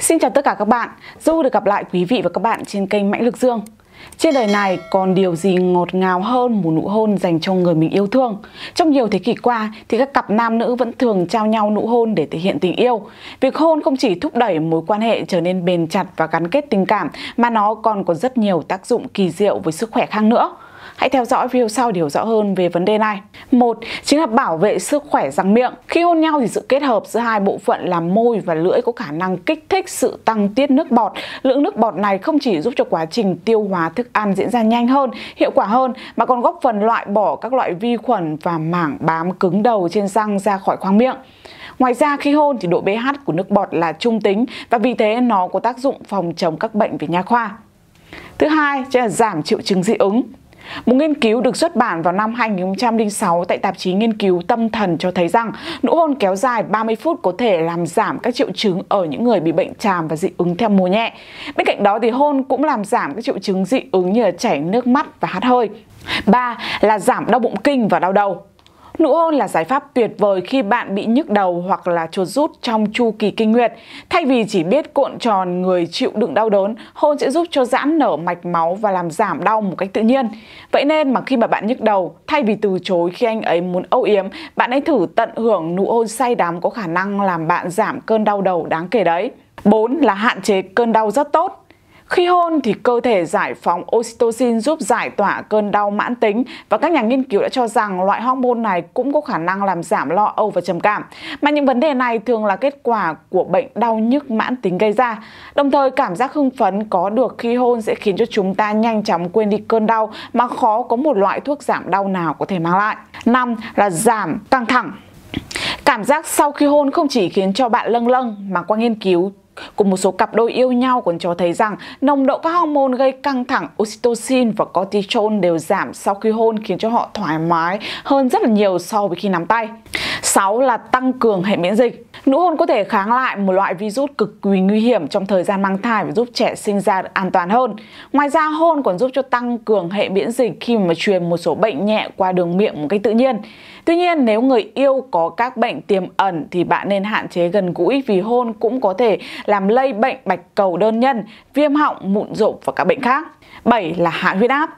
Xin chào tất cả các bạn, Du được gặp lại quý vị và các bạn trên kênh Mãnh Lực Dương. Trên đời này còn điều gì ngọt ngào hơn một nụ hôn dành cho người mình yêu thương. Trong nhiều thế kỷ qua thì các cặp nam nữ vẫn thường trao nhau nụ hôn để thể hiện tình yêu. Việc hôn không chỉ thúc đẩy mối quan hệ trở nên bền chặt và gắn kết tình cảm mà nó còn có rất nhiều tác dụng kỳ diệu với sức khỏe khác nữa. Hãy theo dõi video sau để hiểu rõ hơn về vấn đề này. Một chính là bảo vệ sức khỏe răng miệng. Khi hôn nhau thì sự kết hợp giữa hai bộ phận là môi và lưỡi có khả năng kích thích sự tăng tiết nước bọt. Lượng nước bọt này không chỉ giúp cho quá trình tiêu hóa thức ăn diễn ra nhanh hơn, hiệu quả hơn mà còn góp phần loại bỏ các loại vi khuẩn và mảng bám cứng đầu trên răng ra khỏi khoang miệng. Ngoài ra khi hôn thì độ pH của nước bọt là trung tính và vì thế nó có tác dụng phòng chống các bệnh về nha khoa. Thứ hai, chính là giảm triệu chứng dị ứng. Một nghiên cứu được xuất bản vào năm 2006 tại tạp chí Nghiên cứu Tâm thần cho thấy rằng nụ hôn kéo dài 30 phút có thể làm giảm các triệu chứng ở những người bị bệnh tràm và dị ứng theo mùa nhẹ. Bên cạnh đó thì hôn cũng làm giảm các triệu chứng dị ứng như là chảy nước mắt và hắt hơi. 3. Là giảm đau bụng kinh và đau đầu. Nụ hôn là giải pháp tuyệt vời khi bạn bị nhức đầu hoặc là chuột rút trong chu kỳ kinh nguyệt. Thay vì chỉ biết cuộn tròn người chịu đựng đau đớn, hôn sẽ giúp cho giãn nở mạch máu và làm giảm đau một cách tự nhiên. Vậy nên mà khi mà bạn nhức đầu, thay vì từ chối khi anh ấy muốn âu yếm, bạn hãy thử tận hưởng nụ hôn say đắm có khả năng làm bạn giảm cơn đau đầu đáng kể đấy. 4 là hạn chế cơn đau rất tốt. Khi hôn thì cơ thể giải phóng oxytocin giúp giải tỏa cơn đau mãn tính và các nhà nghiên cứu đã cho rằng loại hormone này cũng có khả năng làm giảm lo âu và trầm cảm. Mà những vấn đề này thường là kết quả của bệnh đau nhức mãn tính gây ra. Đồng thời cảm giác hưng phấn có được khi hôn sẽ khiến cho chúng ta nhanh chóng quên đi cơn đau mà khó có một loại thuốc giảm đau nào có thể mang lại. Năm là giảm căng thẳng. Cảm giác sau khi hôn không chỉ khiến cho bạn lâng lâng mà qua nghiên cứu của một số cặp đôi yêu nhau còn cho thấy rằng nồng độ các hormone gây căng thẳng oxytocin và cortisol đều giảm sau khi hôn khiến cho họ thoải mái hơn rất là nhiều so với khi nắm tay. 6 là tăng cường hệ miễn dịch. Nụ hôn có thể kháng lại một loại virus cực kỳ nguy hiểm trong thời gian mang thai và giúp trẻ sinh ra được an toàn hơn. Ngoài ra, hôn còn giúp cho tăng cường hệ miễn dịch khi mà truyền một số bệnh nhẹ qua đường miệng một cách tự nhiên. Tuy nhiên, nếu người yêu có các bệnh tiềm ẩn thì bạn nên hạn chế gần gũi vì hôn cũng có thể làm lây bệnh bạch cầu đơn nhân, viêm họng, mụn rộp và các bệnh khác. 7 là hạ huyết áp.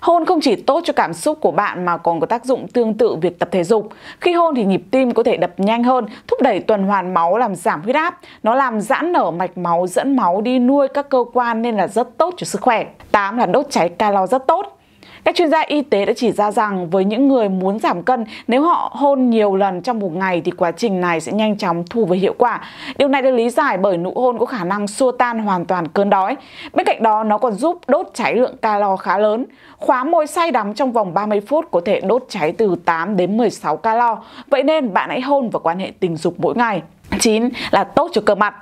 Hôn không chỉ tốt cho cảm xúc của bạn mà còn có tác dụng tương tự việc tập thể dục. Khi hôn thì nhịp tim có thể đập nhanh hơn, thúc đẩy tuần hoàn máu làm giảm huyết áp, nó làm giãn nở mạch máu dẫn máu đi nuôi các cơ quan nên là rất tốt cho sức khỏe. 8 là đốt cháy calo rất tốt. Các chuyên gia y tế đã chỉ ra rằng với những người muốn giảm cân, nếu họ hôn nhiều lần trong một ngày thì quá trình này sẽ nhanh chóng thu về hiệu quả. Điều này được lý giải bởi nụ hôn có khả năng xua tan hoàn toàn cơn đói. Bên cạnh đó, nó còn giúp đốt cháy lượng calo khá lớn. Khóa môi say đắm trong vòng 30 phút có thể đốt cháy từ 8 đến 16 calo. Vậy nên bạn hãy hôn và quan hệ tình dục mỗi ngày. 9 là tốt cho cơ mặt.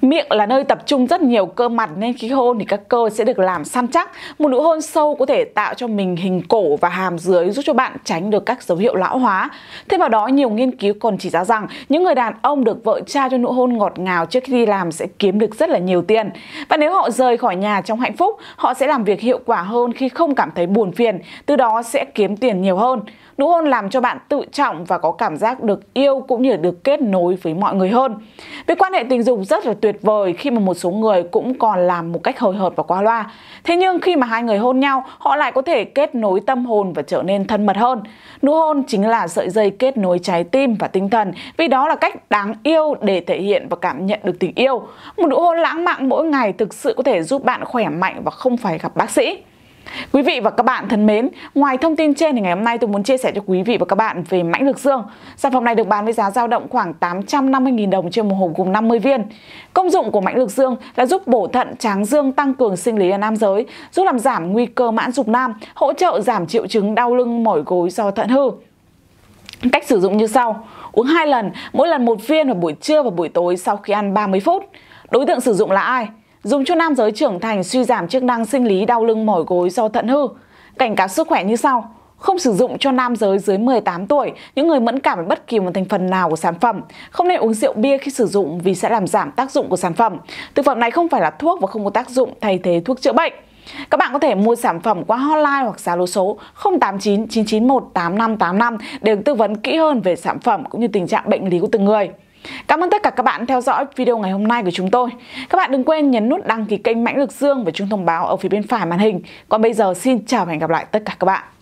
Miệng là nơi tập trung rất nhiều cơ mặt nên khi hôn thì các cơ sẽ được làm săn chắc. Một nụ hôn sâu có thể tạo cho mình hình cổ và hàm dưới giúp cho bạn tránh được các dấu hiệu lão hóa. Thêm vào đó, nhiều nghiên cứu còn chỉ ra rằng những người đàn ông được vợ trao cho nụ hôn ngọt ngào trước khi đi làm sẽ kiếm được rất là nhiều tiền. Và nếu họ rời khỏi nhà trong hạnh phúc, họ sẽ làm việc hiệu quả hơn khi không cảm thấy buồn phiền, từ đó sẽ kiếm tiền nhiều hơn. Nụ hôn làm cho bạn tự trọng và có cảm giác được yêu cũng như được kết nối với mọi người hơn. Việc quan hệ tình dục rất là tuyệt vời khi mà một số người cũng còn làm một cách hời hợt và qua loa. Thế nhưng khi mà hai người hôn nhau, họ lại có thể kết nối tâm hồn và trở nên thân mật hơn. Nụ hôn chính là sợi dây kết nối trái tim và tinh thần vì đó là cách đáng yêu để thể hiện và cảm nhận được tình yêu. Một nụ hôn lãng mạn mỗi ngày thực sự có thể giúp bạn khỏe mạnh và không phải gặp bác sĩ. Quý vị và các bạn thân mến, ngoài thông tin trên thì ngày hôm nay tôi muốn chia sẻ cho quý vị và các bạn về mãnh lực dương. Sản phẩm này được bán với giá dao động khoảng 850.000 đồng trên một hộp gồm 50 viên. Công dụng của mãnh lực dương là giúp bổ thận tráng dương tăng cường sinh lý ở nam giới, giúp làm giảm nguy cơ mãn dục nam, hỗ trợ giảm triệu chứng đau lưng mỏi gối do thận hư. Cách sử dụng như sau: uống 2 lần, mỗi lần một viên vào buổi trưa và buổi tối sau khi ăn 30 phút. Đối tượng sử dụng là ai? dùng cho nam giới trưởng thành suy giảm chức năng sinh lý đau lưng mỏi gối do thận hư. Cảnh cáo sức khỏe như sau. Không sử dụng cho nam giới dưới 18 tuổi, những người mẫn cảm với bất kỳ một thành phần nào của sản phẩm. Không nên uống rượu bia khi sử dụng vì sẽ làm giảm tác dụng của sản phẩm. Thực phẩm này không phải là thuốc và không có tác dụng thay thế thuốc chữa bệnh. Các bạn có thể mua sản phẩm qua hotline hoặc giá lô số 089 991 8585 để được tư vấn kỹ hơn về sản phẩm cũng như tình trạng bệnh lý của từng người. Cảm ơn tất cả các bạn theo dõi video ngày hôm nay của chúng tôi. Các bạn đừng quên nhấn nút đăng ký kênh Mãnh Lực Dương và chuông thông báo ở phía bên phải màn hình. Còn bây giờ xin chào và hẹn gặp lại tất cả các bạn.